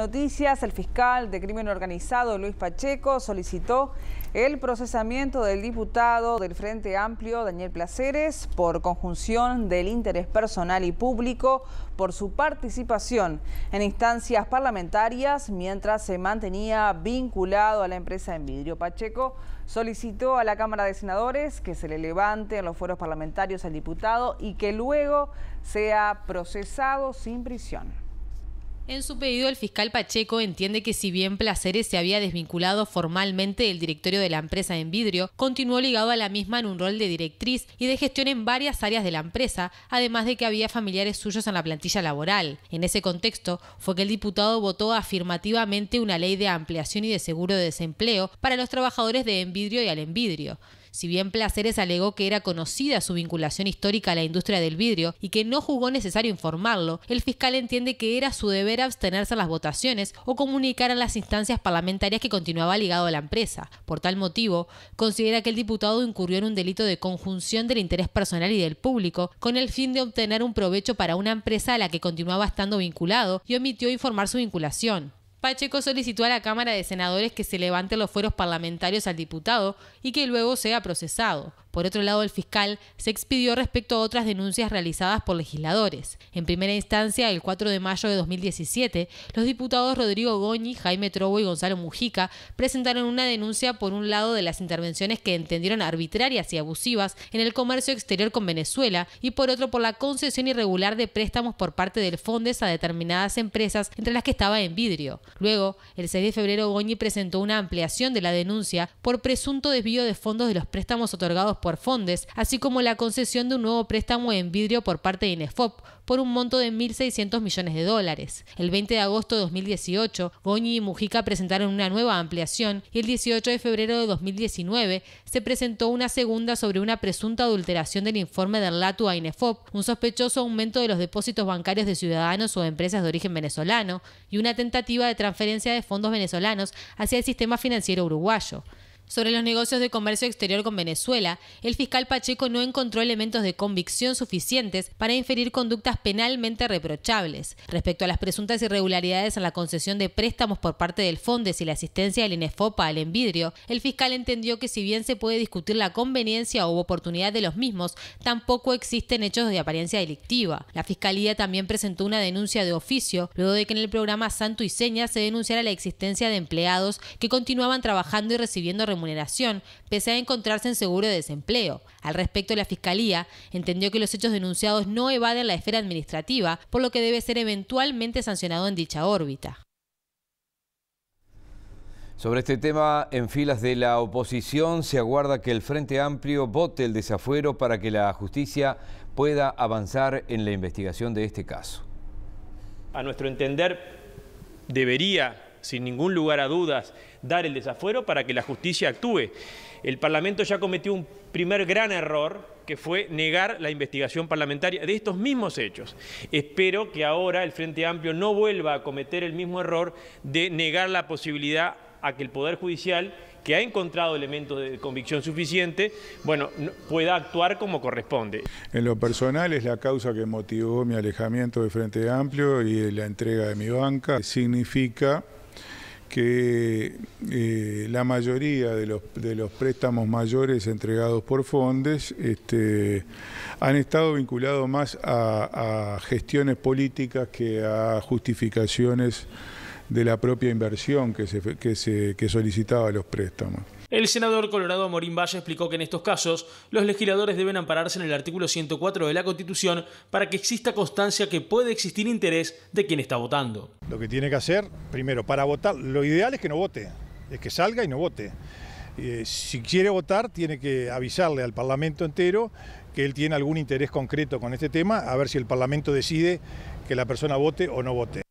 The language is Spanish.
Noticias, el fiscal de crimen organizado Luis Pacheco solicitó el procesamiento del diputado del Frente Amplio Daniel Placeres por conjunción del interés personal y público por su participación en instancias parlamentarias mientras se mantenía vinculado a la empresa en vidrio. Pacheco solicitó a la Cámara de Senadores que se le levante en los fueros parlamentarios al diputado y que luego sea procesado sin prisión. En su pedido, el fiscal Pacheco entiende que si bien Placeres se había desvinculado formalmente del directorio de la empresa Envidrio, continuó ligado a la misma en un rol de directriz y de gestión en varias áreas de la empresa, además de que había familiares suyos en la plantilla laboral. En ese contexto fue que el diputado votó afirmativamente una ley de ampliación y de seguro de desempleo para los trabajadores de Envidrio y Al Envidrio. Si bien Placeres alegó que era conocida su vinculación histórica a la industria del vidrio y que no jugó necesario informarlo, el fiscal entiende que era su deber abstenerse a las votaciones o comunicar a las instancias parlamentarias que continuaba ligado a la empresa. Por tal motivo, considera que el diputado incurrió en un delito de conjunción del interés personal y del público con el fin de obtener un provecho para una empresa a la que continuaba estando vinculado y omitió informar su vinculación. Pacheco solicitó a la Cámara de Senadores que se levanten los fueros parlamentarios al diputado y que luego sea procesado. Por otro lado, el fiscal se expidió respecto a otras denuncias realizadas por legisladores. En primera instancia, el 4 de mayo de 2017, los diputados Rodrigo Goñi, Jaime Trobo y Gonzalo Mujica presentaron una denuncia por un lado de las intervenciones que entendieron arbitrarias y abusivas en el comercio exterior con Venezuela y por otro por la concesión irregular de préstamos por parte del Fondes a determinadas empresas entre las que estaba en vidrio. Luego, el 6 de febrero, Goñi presentó una ampliación de la denuncia por presunto desvío de fondos de los préstamos otorgados por Fondes, así como la concesión de un nuevo préstamo en vidrio por parte de Inefop por un monto de 1.600 millones de dólares. El 20 de agosto de 2018, Goñi y Mujica presentaron una nueva ampliación y el 18 de febrero de 2019 se presentó una segunda sobre una presunta adulteración del informe de LATU a Inefop, un sospechoso aumento de los depósitos bancarios de ciudadanos o empresas de origen venezolano y una tentativa de transferencia de fondos venezolanos hacia el sistema financiero uruguayo. Sobre los negocios de comercio exterior con Venezuela, el fiscal Pacheco no encontró elementos de convicción suficientes para inferir conductas penalmente reprochables. Respecto a las presuntas irregularidades en la concesión de préstamos por parte del Fondes y la asistencia del INEFOPA al envidrio, el fiscal entendió que si bien se puede discutir la conveniencia o oportunidad de los mismos, tampoco existen hechos de apariencia delictiva. La fiscalía también presentó una denuncia de oficio luego de que en el programa Santo y Seña se denunciara la existencia de empleados que continuaban trabajando y recibiendo remuneraciones pese a encontrarse en seguro de desempleo. Al respecto, la Fiscalía entendió que los hechos denunciados no evaden la esfera administrativa, por lo que debe ser eventualmente sancionado en dicha órbita. Sobre este tema, en filas de la oposición se aguarda que el Frente Amplio vote el desafuero para que la justicia pueda avanzar en la investigación de este caso. A nuestro entender, debería sin ningún lugar a dudas, dar el desafuero para que la justicia actúe. El Parlamento ya cometió un primer gran error, que fue negar la investigación parlamentaria de estos mismos hechos. Espero que ahora el Frente Amplio no vuelva a cometer el mismo error de negar la posibilidad a que el Poder Judicial, que ha encontrado elementos de convicción suficiente, bueno, pueda actuar como corresponde. En lo personal es la causa que motivó mi alejamiento del Frente Amplio y la entrega de mi banca. Significa que eh, la mayoría de los, de los, préstamos mayores entregados por Fondes este, han estado vinculados más a, gestiones políticas que a justificaciones de la propia inversión que, se, que solicitaba los préstamos. El senador Colorado Morín Valle explicó que en estos casos los legisladores deben ampararse en el artículo 104 de la Constitución para que exista constancia que puede existir interés de quien está votando. Lo que tiene que hacer, primero, para votar, lo ideal es que no vote, es que salga y no vote. Eh, si quiere votar, tiene que avisarle al Parlamento entero que él tiene algún interés concreto con este tema, a ver si el Parlamento decide que la persona vote o no vote.